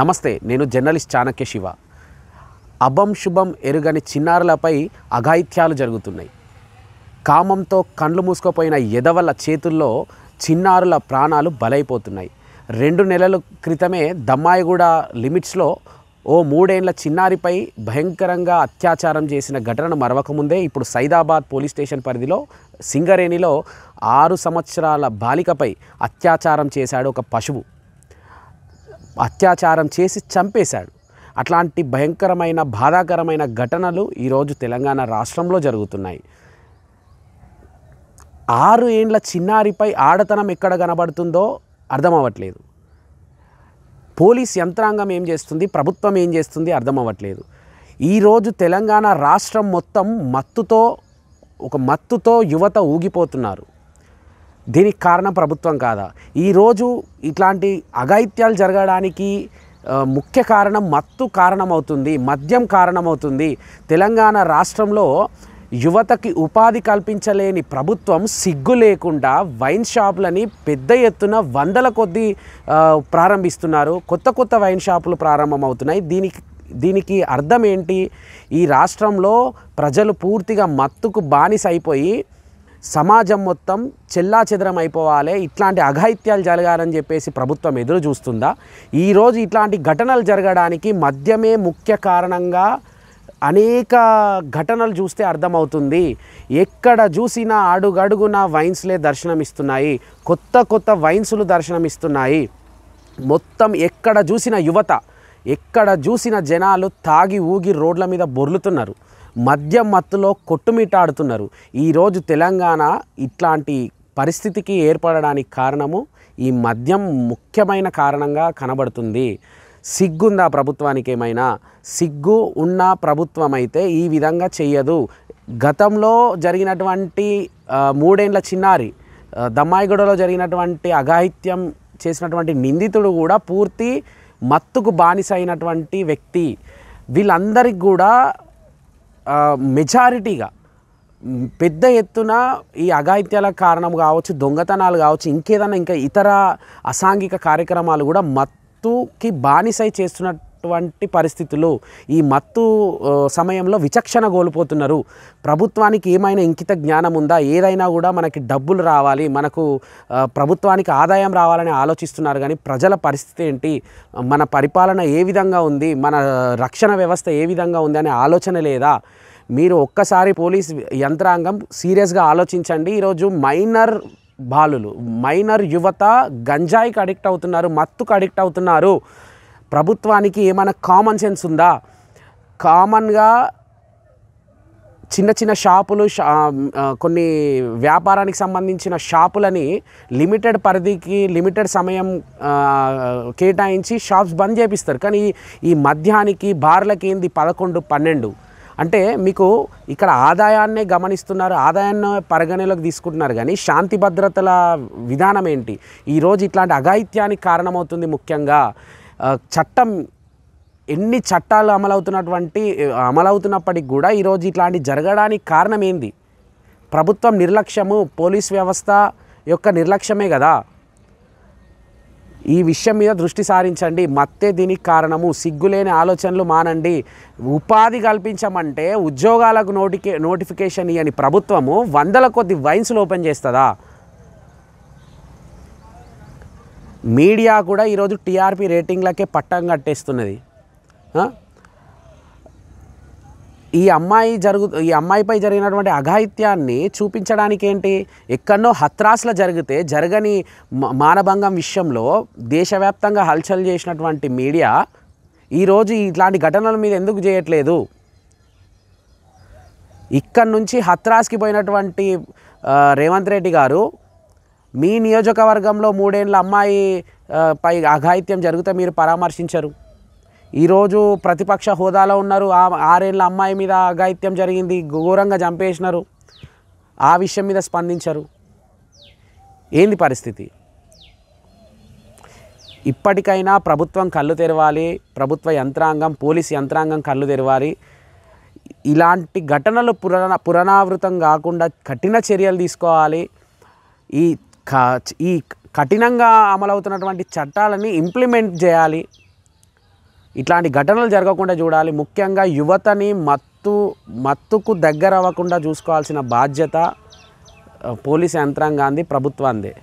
నమస్తే నేను జర్నలిస్ట్ చాణక్య శివ అభం శుభం ఎరుగని చిన్నారులపై అఘాయిత్యాలు జరుగుతున్నాయి కామంతో కండ్లు మూసుకోపోయిన ఎదవల చేతుల్లో చిన్నారుల ప్రాణాలు బలైపోతున్నాయి రెండు నెలల క్రితమే దమ్మాయిగూడ లిమిట్స్లో ఓ మూడేళ్ల చిన్నారిపై భయంకరంగా అత్యాచారం చేసిన ఘటన మరవకముందే ఇప్పుడు సైదాబాద్ పోలీస్ స్టేషన్ పరిధిలో సింగరేణిలో ఆరు సంవత్సరాల బాలికపై అత్యాచారం చేశాడు ఒక పశువు అత్యాచారం చేసి చంపేశాడు అట్లాంటి భయంకరమైన బాధాకరమైన ఘటనలు ఈరోజు తెలంగాణ రాష్ట్రంలో జరుగుతున్నాయి ఆరు ఏండ్ల చిన్నారిపై ఆడతనం ఎక్కడ కనబడుతుందో అర్థం అవ్వట్లేదు పోలీస్ యంత్రాంగం ఏం చేస్తుంది ప్రభుత్వం ఏం చేస్తుంది అర్థం అవ్వట్లేదు ఈరోజు తెలంగాణ రాష్ట్రం మొత్తం మత్తుతో ఒక మత్తుతో యువత ఊగిపోతున్నారు దీనికి కారణం ప్రభుత్వం కాదా ఈరోజు ఇట్లాంటి అఘాయిత్యాలు జరగడానికి ముఖ్య కారణం మత్తు కారణమవుతుంది మద్యం కారణమవుతుంది తెలంగాణ రాష్ట్రంలో యువతకి ఉపాధి కల్పించలేని ప్రభుత్వం సిగ్గు లేకుండా వైన్ షాపులని పెద్ద ఎత్తున వందల కొద్దీ ప్రారంభిస్తున్నారు కొత్త కొత్త వైన్ షాపులు ప్రారంభమవుతున్నాయి దీనికి దీనికి అర్థం ఏంటి ఈ రాష్ట్రంలో ప్రజలు పూర్తిగా మత్తుకు బానిసైపోయి సమాజం మొత్తం చెల్లా చెదరం అయిపోవాలి ఇట్లాంటి అఘాయిత్యాలు జరగాలని చెప్పేసి ప్రభుత్వం ఎదురు చూస్తుందా ఈరోజు ఇట్లాంటి ఘటనలు జరగడానికి మద్యమే ముఖ్య కారణంగా అనేక ఘటనలు చూస్తే అర్థమవుతుంది ఎక్కడ చూసినా అడుగడుగున వైన్స్లే దర్శనమిస్తున్నాయి కొత్త కొత్త వైన్స్లు దర్శనమిస్తున్నాయి మొత్తం ఎక్కడ చూసిన యువత ఎక్కడ చూసిన జనాలు తాగి ఊగి రోడ్ల మీద బొర్లుతున్నారు మద్యం మత్తులో కొట్టుమిటాడుతున్నారు ఈరోజు తెలంగాణ ఇట్లాంటి పరిస్థితికి ఏర్పడడానికి కారణము ఈ మద్యం ముఖ్యమైన కారణంగా కనబడుతుంది సిగ్గుందా ప్రభుత్వానికి ఏమైనా సిగ్గు ఉన్న ప్రభుత్వం అయితే ఈ విధంగా చెయ్యదు గతంలో జరిగినటువంటి మూడేండ్ల చిన్నారి దమ్మాయిగూడలో జరిగినటువంటి అఘాయిత్యం చేసినటువంటి నిందితుడు కూడా పూర్తి మత్తుకు బానిస అయినటువంటి వ్యక్తి వీళ్ళందరికీ కూడా మెజారిటీగా పెద్ద ఎత్తున ఈ అఘాయిత్యాలకు కారణం కావచ్చు దొంగతనాలు కావచ్చు ఇంకేదైనా ఇంకా ఇతర అసాంఘిక కార్యక్రమాలు కూడా మత్తుకి బానిసై చేస్తున్న అటువంటి పరిస్థితులు ఈ మత్తు సమయంలో విచక్షణ కోల్పోతున్నారు ప్రభుత్వానికి ఏమైనా ఇంకిత జ్ఞానం ఉందా ఏదైనా కూడా మనకి డబ్బులు రావాలి మనకు ప్రభుత్వానికి ఆదాయం రావాలని ఆలోచిస్తున్నారు కానీ ప్రజల పరిస్థితి ఏంటి మన పరిపాలన ఏ విధంగా ఉంది మన రక్షణ వ్యవస్థ ఏ విధంగా ఉంది అనే ఆలోచన లేదా మీరు ఒక్కసారి పోలీస్ యంత్రాంగం సీరియస్గా ఆలోచించండి ఈరోజు మైనర్ బాలులు మైనర్ యువత గంజాయికి అడిక్ట్ అవుతున్నారు మత్తుకు అడిక్ట్ అవుతున్నారు ప్రభుత్వానికి ఏమైనా కామన్ సెన్స్ ఉందా కామన్గా చిన్న చిన్న షాపులు కొన్ని వ్యాపారానికి సంబంధించిన షాపులని లిమిటెడ్ పరిధికి లిమిటెడ్ సమయం కేటాయించి షాప్స్ బంద్ చేపిస్తారు కానీ ఈ మధ్యానికి బార్లకి ఏంది పదకొండు పన్నెండు అంటే మీకు ఇక్కడ ఆదాయాన్నే గమనిస్తున్నారు ఆదాయాన్ని పరిగణలోకి తీసుకుంటున్నారు కానీ శాంతి భద్రతల విధానం ఏంటి ఈరోజు ఇట్లాంటి అఘాయిత్యానికి కారణమవుతుంది ముఖ్యంగా చట్టం ఎన్ని చట్టాలు అమలవుతున్నటువంటి అమలవుతున్నప్పటికి కూడా ఈరోజు ఇట్లాంటి జరగడానికి కారణం ఏంది ప్రభుత్వం నిర్లక్ష్యము పోలీస్ వ్యవస్థ యొక్క నిర్లక్ష్యమే కదా ఈ విషయం మీద దృష్టి సారించండి మత్తే దీనికి కారణము సిగ్గులేని ఆలోచనలు మానండి ఉపాధి కల్పించమంటే ఉద్యోగాలకు నోటికే నోటిఫికేషన్ ఇవ్వని ప్రభుత్వము వందల కొద్ది వైన్స్లు ఓపెన్ చేస్తుందా మీడియా కూడా ఈరోజు టీఆర్పీ రేటింగ్లకే పట్టం కట్టేస్తున్నది ఈ అమ్మాయి జరుగు ఈ అమ్మాయిపై జరిగినటువంటి అఘాయిత్యాన్ని చూపించడానికి ఏంటి ఎక్కడో హత్రాసులు జరిగితే జరగని మానభంగం విషయంలో దేశవ్యాప్తంగా హల్చల్ చేసినటువంటి మీడియా ఈరోజు ఇట్లాంటి ఘటనల మీద ఎందుకు చేయట్లేదు ఇక్కడి నుంచి హత్రాస్కి పోయినటువంటి రేవంత్ రెడ్డి గారు మీ నియోజకవర్గంలో మూడేళ్ళ అమ్మాయి పై అఘాయిత్యం జరిగితే మీరు పరామర్శించరు ఈరోజు ప్రతిపక్ష హోదాలో ఉన్నారు ఆ ఆరేళ్ళ అమ్మాయి మీద అఘాయిత్యం జరిగింది ఘోరంగా చంపేసినారు ఆ విషయం మీద స్పందించరు ఏంది పరిస్థితి ఇప్పటికైనా ప్రభుత్వం కళ్ళు తెరవాలి ప్రభుత్వ యంత్రాంగం పోలీస్ యంత్రాంగం కళ్ళు తెరవాలి ఇలాంటి ఘటనలు పురణ పురాణావృతం కాకుండా కఠిన చర్యలు తీసుకోవాలి ఈ ఈ కఠినంగా అమలవుతున్నటువంటి చట్టాలని ఇంప్లిమెంట్ చేయాలి ఇట్లాంటి ఘటనలు జరగకుండా చూడాలి ముఖ్యంగా యువతని మత్తు మత్తుకు దగ్గర అవ్వకుండా చూసుకోవాల్సిన బాధ్యత పోలీస్ యంత్రాంగాంది ప్రభుత్వాందే